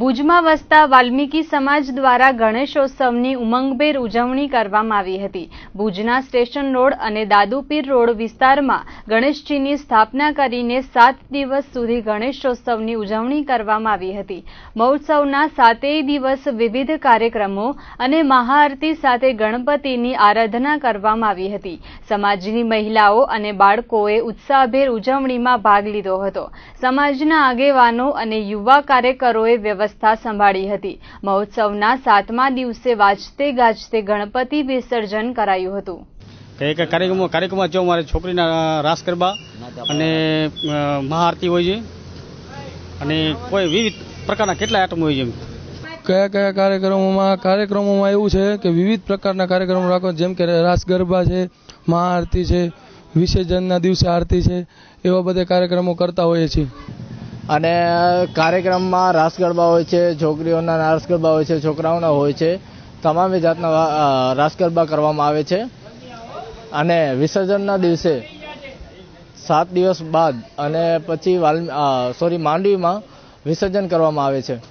ભુજમાં વસતા વાલ્મીકી સમાજ દ્વારા ગણેશોત્સવની ઉમંગભેર ઉજવણી કરવામાં આવી હતી ભુજના સ્ટેશન રોડ અને દાદુપીર રોડ વિસ્તારમાં ગણેશજીની સ્થાપના કરીને સાત દિવસ સુધી ગણેશોત્સવની ઉજવણી કરવામાં આવી હતી મહોત્સવના સાતેય દિવસ વિવિધ કાર્યક્રમો અને મહાઆરતી સાથે ગણપતિની આરાધના કરવામાં આવી હતી સમાજની મહિલાઓ અને બાળકોએ ઉત્સાહભેર ઉજવણીમાં ભાગ લીધો હતો સમાજના આગેવાનો અને યુવા કાર્યકરોએ વ્યવસ્થા સંભાળી હતી મહોત્સવના સાતમા દિવસે વાજતે ગાજતે ગણપતિ વિસર્જન કરાયું હતું એક કાર્યક્રમ કાર્યક્રમમાં જો મારી છોકરીના રાસ ગરબા અને મહાઆરતી હોય છે અને કોઈ વિવિધ પ્રકારના કેટલા આટમ હોય છે કયા કયા કાર્યક્રમોમાં કાર્યક્રમોમાં એવું છે કે વિવિધ પ્રકારના કાર્યક્રમો રાખો જેમ કે રાસ ગરબા છે મહાઆરતી છે વિસર્જનના દિવસે આરતી છે એવા બધા કાર્યક્રમો કરતા હોઈએ છીએ અને કાર્યક્રમમાં રાસ ગરબા હોય છે છોકરીઓના રાસ ગરબા હોય છે છોકરાઓના હોય છે તમામ જાતના રાસ ગરબા કરવામાં આવે છે અને વિસર્જનના દિવસે સાત દિવસ બાદ અને પછી વાલ્મી સોરી માંડવીમાં વિસર્જન કરવામાં આવે છે